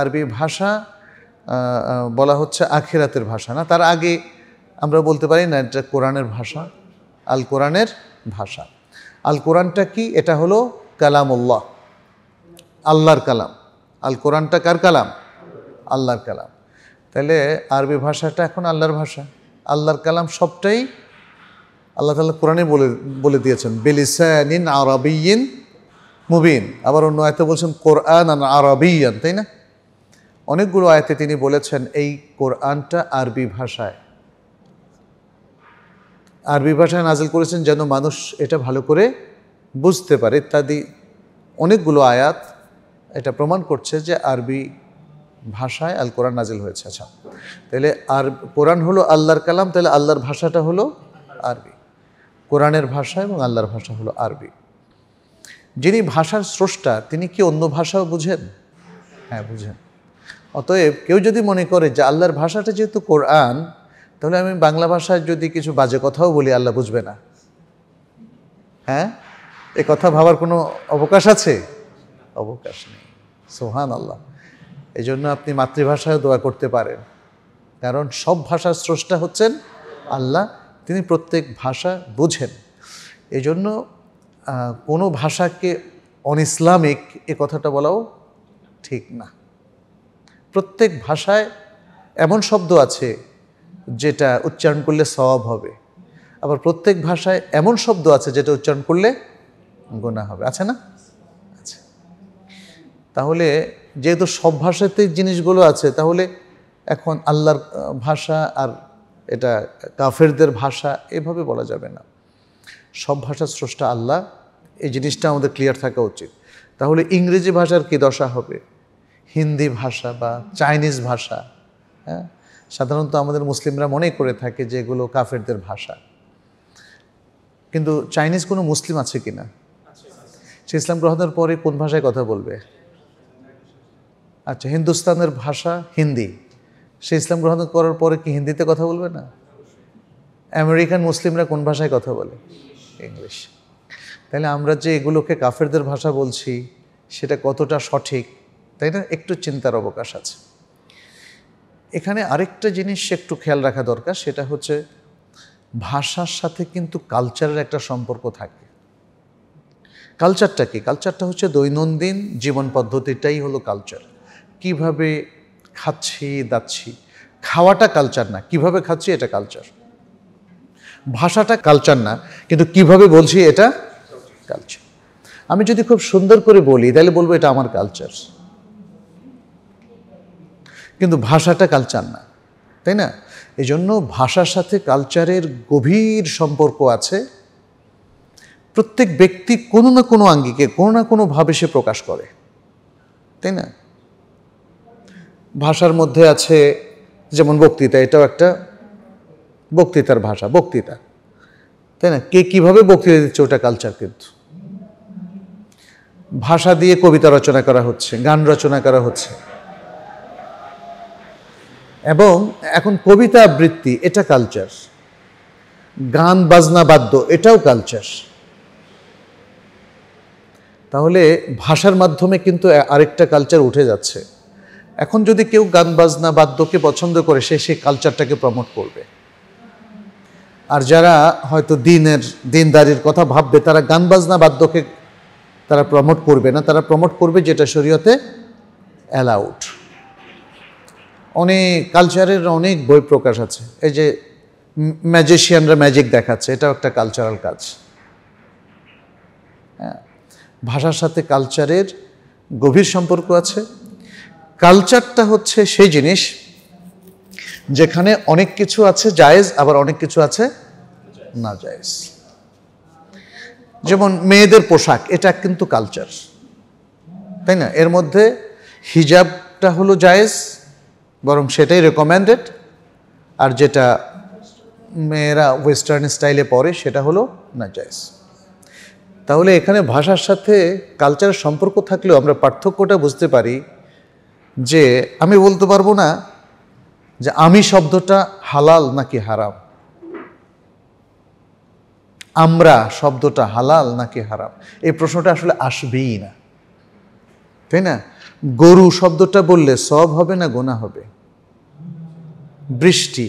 আরবি ভাষা বলা হচ্ছে আখিরাতের ভাষা না তার আগে আমরা বলতে পারি না এটা কোরআনের ভাষা আল কোরআনের ভাষা আল কোরআনটা কি এটা হলো কালামুল্লাহ আল্লাহর কালাম আল কোরআনটা কার কালাম আল্লাহর কালাম তাহলে আরবি ভাষাটা এখন আল্লাহর ভাষা আল্লাহর কালাম সবটাই আল্লাহ তাল্লাহ কোরআনে বলে বলে দিয়েছেন বেলিসিন আরবিন মুবিন আবার অন্য আয়তে বলছেন কোরআন আরবিয়ান তাই না অনেকগুলো আয়াতে তিনি বলেছেন এই কোরআনটা আরবি ভাষায় আরবি ভাষায় নাজিল করেছেন যেন মানুষ এটা ভালো করে বুঝতে পারে ইত্যাদি অনেকগুলো আয়াত এটা প্রমাণ করছে যে আরবি ভাষায় আল কোরআন নাজিল হয়েছে আচ্ছা তাহলে আর কোরআন হলো আল্লাহর কালাম তাহলে আল্লাহর ভাষাটা হলো আরবি কোরআনের ভাষা এবং আল্লাহর ভাষা হলো আরবি যিনি ভাষার স্রষ্টা তিনি কি অন্য ভাষাও বুঝেন হ্যাঁ বুঝেন অতএব কেউ যদি মনে করে যে আল্লাহর ভাষাটা যেহেতু কোরআন তাহলে আমি বাংলা ভাষায় যদি কিছু বাজে কথাও বলি আল্লাহ বুঝবে না হ্যাঁ এ কথা ভাবার কোনো অবকাশ আছে অবকাশ নেই সোহান আল্লাহ এই জন্য আপনি মাতৃভাষায় দোয়া করতে পারেন কারণ সব ভাষার স্রষ্টা হচ্ছেন আল্লাহ তিনি প্রত্যেক ভাষা বোঝেন এই জন্য কোনো ভাষাকে অন ইসলামিক এ কথাটা বলাও ঠিক না প্রত্যেক ভাষায় এমন শব্দ আছে যেটা উচ্চারণ করলে সওয়াব হবে আবার প্রত্যেক ভাষায় এমন শব্দ আছে যেটা উচ্চারণ করলে গোনা হবে আছে না আচ্ছা তাহলে যেহেতু সব ভাষাতেই জিনিসগুলো আছে তাহলে এখন আল্লাহর ভাষা আর এটা কাফেরদের ভাষা এভাবে বলা যাবে না সব ভাষার স্রষ্টা আল্লাহ এই জিনিসটা আমাদের ক্লিয়ার থাকা উচিত তাহলে ইংরেজি ভাষার কী দশা হবে হিন্দি ভাষা বা চাইনিজ ভাষা হ্যাঁ সাধারণত আমাদের মুসলিমরা মনে করে থাকে যে এগুলো কাফেরদের ভাষা কিন্তু চাইনিজ কোনো মুসলিম আছে কি না সে ইসলাম গ্রহণের পরে কোন ভাষায় কথা বলবে আচ্ছা হিন্দুস্তানের ভাষা হিন্দি সে ইসলাম গ্রহণ করার পরে কি হিন্দিতে কথা বলবে না আমেরিকান মুসলিমরা কোন ভাষায় কথা বলে ইংলিশ তাহলে আমরা যে এগুলোকে কাফেরদের ভাষা বলছি সেটা কতটা সঠিক তাই না একটু চিন্তার অবকাশ আছে এখানে আরেকটা জিনিস একটু খেয়াল রাখা দরকার সেটা হচ্ছে ভাষার সাথে কিন্তু কালচারের একটা সম্পর্ক থাকে কালচারটা কি কালচারটা হচ্ছে দৈনন্দিন জীবন পদ্ধতিটাই হলো কালচার কিভাবে খাচ্ছি দাচ্ছি খাওয়াটা কালচার না কিভাবে খাচ্ছি এটা কালচার ভাষাটা কালচার না কিন্তু কিভাবে বলছি এটা কালচার আমি যদি খুব সুন্দর করে বলি তাহলে বলবো এটা আমার কালচার কিন্তু ভাষাটা কালচার না তাই না এই জন্য ভাষার সাথে কালচারের গভীর সম্পর্ক আছে প্রত্যেক ব্যক্তি কোনো না কোনো আঙ্গিকে কোনো না কোনোভাবে সে প্রকাশ করে তাই না ভাষার মধ্যে আছে যেমন বক্তৃতা এটাও একটা বক্তৃতার ভাষা বক্তৃতা তাই না কে কীভাবে বক্তৃতা দিচ্ছে ওটা কালচার কিন্তু ভাষা দিয়ে কবিতা রচনা করা হচ্ছে গান রচনা করা হচ্ছে এবং এখন কবিতা আবৃত্তি এটা কালচার গান বাজনা বাদ্য এটাও কালচার তাহলে ভাষার মাধ্যমে কিন্তু আরেকটা কালচার উঠে যাচ্ছে এখন যদি কেউ গান বাজনা বাদ্যকে পছন্দ করে সে সেই কালচারটাকে প্রমোট করবে আর যারা হয়তো দিনের দিনদারির কথা ভাববে তারা গান বাজনা বাদ্যকে তারা প্রমোট করবে না তারা প্রমোট করবে যেটা শরীয়তে অ্যালাউড অনেক কালচারের অনেক বই প্রকাশ আছে এই যে ম্যাজিশিয়ানরা ম্যাজিক দেখাচ্ছে এটাও একটা কালচারাল কাজ হ্যাঁ, ভাষার সাথে কালচারের গভীর সম্পর্ক আছে কালচারটা হচ্ছে সেই জিনিস যেখানে অনেক কিছু আছে জায়েজ আবার অনেক কিছু আছে না জায়েজ যেমন মেয়েদের পোশাক এটা কিন্তু কালচার তাই না এর মধ্যে হিজাবটা হলো জায়েজ বরং সেটাই রেকমেন্ডেড আর যেটা মেয়েরা ওয়েস্টার্ন স্টাইলে পরে সেটা হলো না জায়জ তাহলে এখানে ভাষার সাথে কালচারের সম্পর্ক থাকলেও আমরা পার্থক্যটা বুঝতে পারি যে আমি বলতে পারবো না যে আমি শব্দটা হালাল নাকি হারাম আমরা শব্দটা হালাল নাকি হারাম এই প্রশ্নটা আসলে আসবেই না তাই না গরু শব্দটা বললে সব হবে না গোনা হবে বৃষ্টি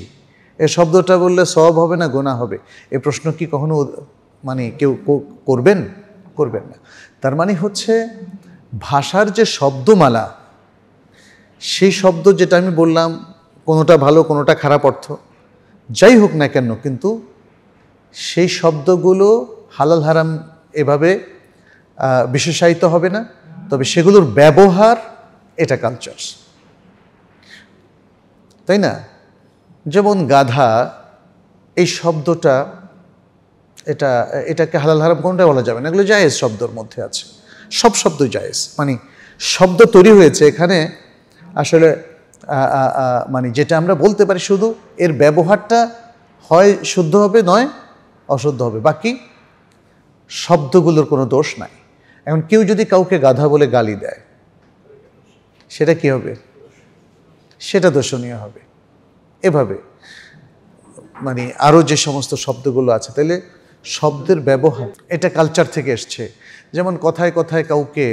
এ শব্দটা বললে সব হবে না গোনা হবে এ প্রশ্ন কি কখনো মানে কেউ করবেন করবেন না তার মানে হচ্ছে ভাষার যে শব্দমালা সেই শব্দ যেটা আমি বললাম কোনোটা ভালো কোনোটা খারাপ অর্থ যাই হোক না কেন কিন্তু সেই শব্দগুলো হালাল হারাম এভাবে বিশেষায়িত হবে না তবে সেগুলোর ব্যবহার এটা কালচার তাই না যেমন গাধা এই শব্দটা এটা এটাকে হালাল হারাম কোনটা বলা যাবে না এগুলো জায়েজ শব্দর মধ্যে আছে সব শব্দ জায়েজ মানে শব্দ তৈরি হয়েছে এখানে আসলে মানে যেটা আমরা বলতে পারি শুধু এর ব্যবহারটা হয় শুদ্ধ হবে নয় অশুদ্ধ হবে বাকি শব্দগুলোর কোনো দোষ নাই এখন কেউ যদি কাউকে গাধা বলে গালি দেয় সেটা কি হবে সেটা দর্শনীয় হবে এভাবে মানে আরও যে সমস্ত শব্দগুলো আছে তাহলে শব্দের ব্যবহার এটা কালচার থেকে এসছে যেমন কথায় কথায় কাউকে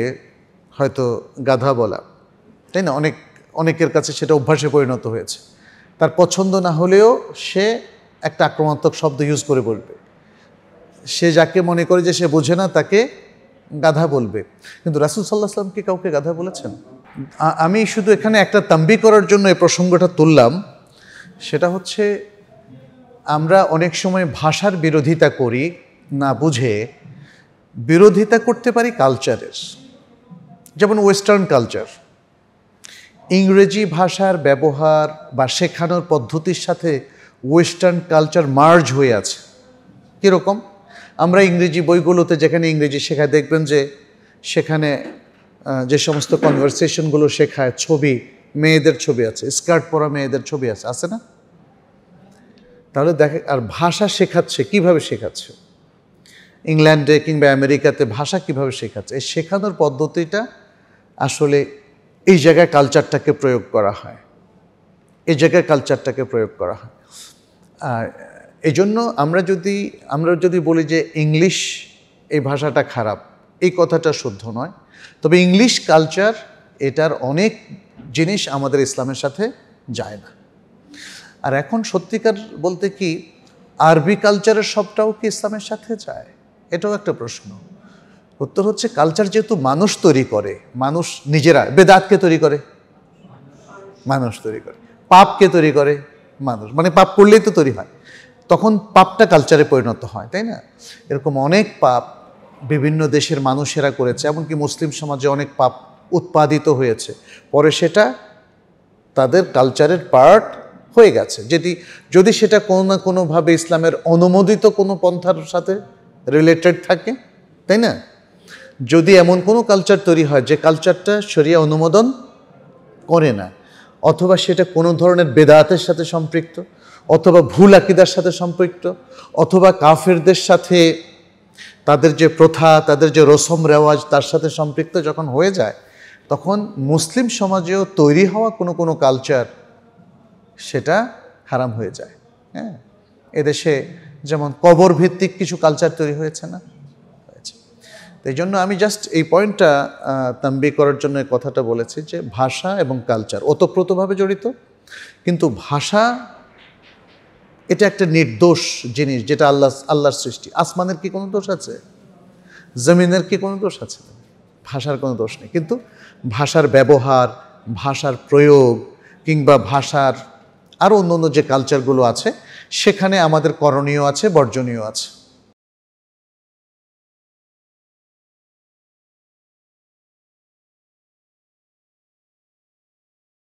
হয়তো গাধা বলা তাই না অনেক অনেকের কাছে সেটা অভ্যাসে পরিণত হয়েছে তার পছন্দ না হলেও সে একটা আক্রমণাত্মক শব্দ ইউজ করে বলবে সে যাকে মনে করে যে সে বোঝে না তাকে গাধা বলবে কিন্তু রাসুল সাল্লাহ সাল্লামকে কাউকে গাধা বলেছেন আমি শুধু এখানে একটা তাম্বি করার জন্য এই প্রসঙ্গটা তুললাম সেটা হচ্ছে আমরা অনেক সময় ভাষার বিরোধিতা করি না বুঝে বিরোধিতা করতে পারি কালচারের যেমন ওয়েস্টার্ন কালচার ইংরেজি ভাষার ব্যবহার বা শেখানোর পদ্ধতির সাথে ওয়েস্টার্ন কালচার মার্জ হয়ে আছে কীরকম আমরা ইংরেজি বইগুলোতে যেখানে ইংরেজি শেখায় দেখবেন যে সেখানে যে সমস্ত কনভারসেশনগুলো শেখায় ছবি মেয়েদের ছবি আছে স্কার্ট পরা মেয়েদের ছবি আছে আছে না তাহলে দেখে আর ভাষা শেখাচ্ছে কিভাবে শেখাচ্ছে ইংল্যান্ডে কিংবা আমেরিকাতে ভাষা কিভাবে শেখাচ্ছে এই শেখানোর পদ্ধতিটা আসলে এই জায়গায় কালচারটাকে প্রয়োগ করা হয় এই জায়গায় কালচারটাকে প্রয়োগ করা হয় আর এজন্য আমরা যদি আমরা যদি বলি যে ইংলিশ এই ভাষাটা খারাপ এই কথাটা শুদ্ধ নয় তবে ইংলিশ কালচার এটার অনেক জিনিস আমাদের ইসলামের সাথে যায় না আর এখন সত্যিকার বলতে কি আরবি কালচারের সবটাও কি ইসলামের সাথে যায় এটাও একটা প্রশ্ন উত্তর হচ্ছে কালচার যেহেতু মানুষ তৈরি করে মানুষ নিজেরা বেদাতকে তৈরি করে মানুষ তৈরি করে পাপকে তৈরি করে মানুষ মানে পাপ করলেই তো তৈরি হয় তখন পাপটা কালচারে পরিণত হয় তাই না এরকম অনেক পাপ বিভিন্ন দেশের মানুষেরা করেছে এমনকি মুসলিম সমাজে অনেক পাপ উৎপাদিত হয়েছে পরে সেটা তাদের কালচারের পার্ট হয়ে গেছে যেটি যদি সেটা কোনো না কোনোভাবে ইসলামের অনুমোদিত কোনো পন্থার সাথে রিলেটেড থাকে তাই না যদি এমন কোনো কালচার তৈরি হয় যে কালচারটা সরিয়ে অনুমোদন করে না অথবা সেটা কোনো ধরনের বেদাতের সাথে সম্পৃক্ত অথবা ভুল আকিদার সাথে সম্পৃক্ত অথবা কাফেরদের সাথে তাদের যে প্রথা তাদের যে রসম রেওয়াজ তার সাথে সম্পৃক্ত যখন হয়ে যায় তখন মুসলিম সমাজেও তৈরি হওয়া কোনো কোনো কালচার সেটা হারাম হয়ে যায় হ্যাঁ এদেশে যেমন কবর ভিত্তিক কিছু কালচার তৈরি হয়েছে না হয়েছে এই জন্য আমি জাস্ট এই পয়েন্টটা তাম্বি করার জন্য কথাটা বলেছি যে ভাষা এবং কালচার ওতপ্রোতভাবে জড়িত কিন্তু ভাষা এটা একটা নির্দোষ জিনিস যেটা আল্লাহ আল্লাহর সৃষ্টি আসমানের কি কোনো দোষ আছে জমিনের কি কোনো দোষ আছে ভাষার কোনো দোষ নেই কিন্তু ভাষার ব্যবহার ভাষার প্রয়োগ কিংবা ভাষার আরও অন্য অন্য যে কালচারগুলো আছে সেখানে আমাদের করণীয় আছে বর্জনীয় আছে